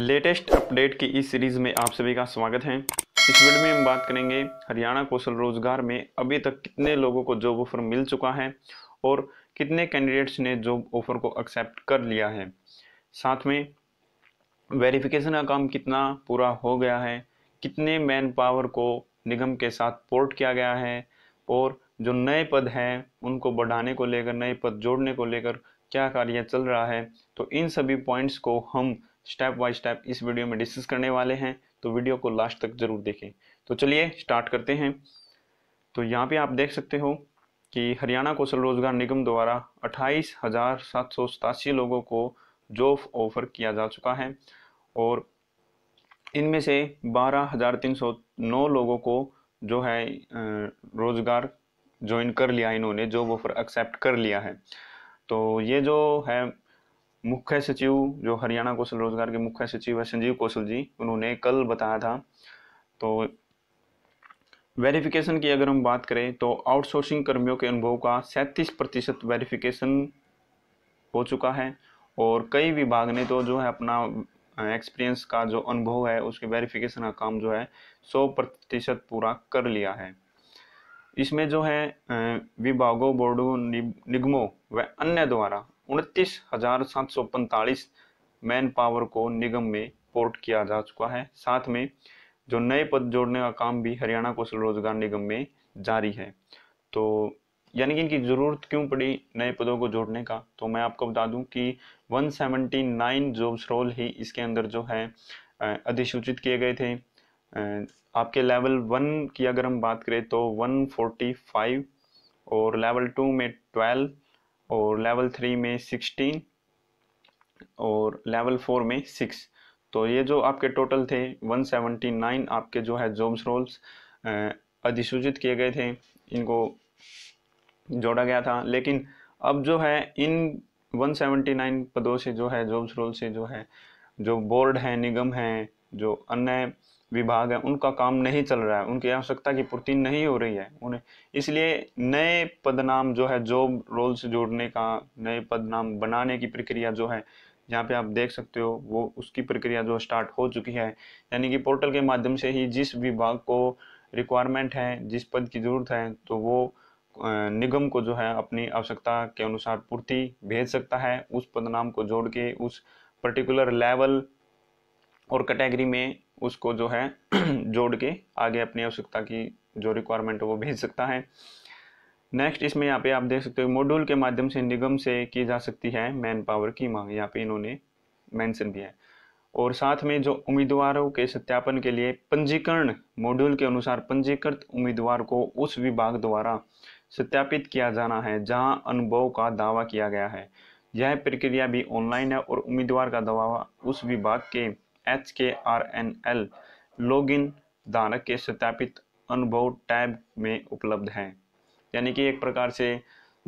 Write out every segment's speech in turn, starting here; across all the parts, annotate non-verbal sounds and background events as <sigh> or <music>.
latest update की इस series में आप सभी का स्वागत है इस वीडियो में हम बात करेंगे हरियाणा कौशल रोजगार में अभी तक कितने लोगों को जॉब ऑफर मिल चुका है और कितने कैंडिडेट्स ने जॉब ऑफर को एक्सेप्ट कर लिया है साथ में वेरिफिकेशन का काम कितना पूरा हो गया है कितने मैन पावर को निगम के साथ पोर्ट किया गया है और जो नए पद हैं उनको बढ़ाने को लेकर नए पद जोड़ने को लेकर क्या कार्य चल रहा है तो इन सभी पॉइंट्स को हम स्टेप बाय स्टेप इस वीडियो में डिस्कस करने वाले हैं तो वीडियो को लास्ट तक ज़रूर देखें तो चलिए स्टार्ट करते हैं तो यहाँ पे आप देख सकते हो कि हरियाणा कौशल रोजगार निगम द्वारा अट्ठाईस हज़ार सात सौ सतासी लोगों को जॉब ऑफर किया जा चुका है और इनमें से बारह हज़ार तीन सौ नौ लोगों को जो है रोज़गार ज्वाइन कर लिया इन्होंने जॉब ऑफर एक्सेप्ट कर लिया है तो ये जो है मुख्य सचिव जो हरियाणा कौशल रोजगार के मुख्य सचिव है संजीव कौशल जी उन्होंने कल बताया था तो वेरिफिकेशन की अगर हम बात करें तो आउटसोर्सिंग कर्मियों के अनुभव का सैंतीस प्रतिशत वेरिफिकेशन हो चुका है और कई विभाग ने तो जो है अपना एक्सपीरियंस का जो अनुभव है उसके वेरिफिकेशन का काम जो है सौ प्रतिशत पूरा कर लिया है इसमें जो है विभागों बोर्डों निगमों व अन्य द्वारा उनतीस हजार सात सौ पैंतालीस मैन पावर को निगम में पोर्ट किया जा चुका है साथ में जो नए पद जोड़ने का काम भी हरियाणा कौशल रोजगार निगम में जारी है तो यानी कि इनकी ज़रूरत क्यों पड़ी नए पदों को जोड़ने का तो मैं आपको बता दूं कि 179 जॉब्स रोल ही इसके अंदर जो है अधिसूचित किए गए थे आपके लेवल वन की अगर हम बात करें तो 145 और लेवल टू में और लेवल थ्री में सिक्सटीन और लेवल फोर में सिक्स तो ये जो आपके टोटल थे वन सेवेंटी नाइन आपके जो है जॉब्स रोल्स अधिसूचित किए गए थे इनको जोड़ा गया था लेकिन अब जो है इन वन सेवेंटी नाइन पदों से जो है जॉब्स रोल से जो है जो बोर्ड है निगम हैं जो अन्य विभाग है उनका काम नहीं चल रहा है उनकी आवश्यकता की पूर्ति नहीं हो रही है उन्हें इसलिए नए पदनाम जो है जॉब रोल से जोड़ने का नए पदनाम बनाने की प्रक्रिया जो है यहाँ पे आप देख सकते हो वो उसकी प्रक्रिया जो स्टार्ट हो चुकी है यानी कि पोर्टल के माध्यम से ही जिस विभाग को रिक्वायरमेंट है जिस पद की ज़रूरत है तो वो निगम को जो है अपनी आवश्यकता के अनुसार पूर्ति भेज सकता है उस पदनाम को जोड़ के उस पर्टिकुलर लेवल और कैटेगरी में उसको जो है <clears throat> जोड़ के आगे अपनी आवश्यकता की जो रिक्वायरमेंट है वो भेज सकता है नेक्स्ट इसमें यहाँ पे आप देख सकते हो मॉड्यूल के माध्यम से निगम से की जा सकती है मैन पावर की मांग यहाँ पे इन्होंने मेंशन दिया है और साथ में जो उम्मीदवारों के सत्यापन के लिए पंजीकरण मॉड्यूल के अनुसार पंजीकृत उम्मीदवार को उस विभाग द्वारा सत्यापित किया जाना है जहाँ अनुभव का दावा किया गया है यह प्रक्रिया भी ऑनलाइन है और उम्मीदवार का दावा उस विभाग के H K R N L log in धारक के सत्यापित अनुभव टैब में उपलब्ध हैं यानी कि एक प्रकार से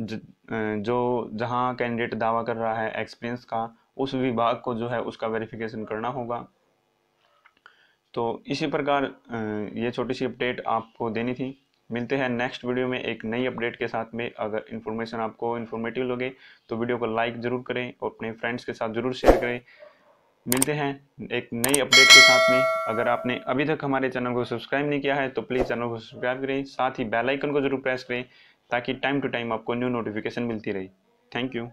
जो जहां कैंडिडेट दावा कर रहा है एक्सपीरियंस का उस विभाग को जो है उसका वेरिफिकेशन करना होगा तो इसी प्रकार ये छोटी सी अपडेट आपको देनी थी मिलते हैं नेक्स्ट वीडियो में एक नई अपडेट के साथ में अगर इन्फॉर्मेशन आपको इन्फॉर्मेटिव लगे तो वीडियो को लाइक ज़रूर करें और अपने फ्रेंड्स के साथ ज़रूर शेयर करें मिलते हैं एक नई अपडेट के साथ में अगर आपने अभी तक हमारे चैनल को सब्सक्राइब नहीं किया है तो प्लीज़ चैनल को सब्सक्राइब करें साथ ही बेल आइकन को जरूर प्रेस करें ताकि टाइम टू टाइम आपको न्यू नोटिफिकेशन मिलती रहे थैंक यू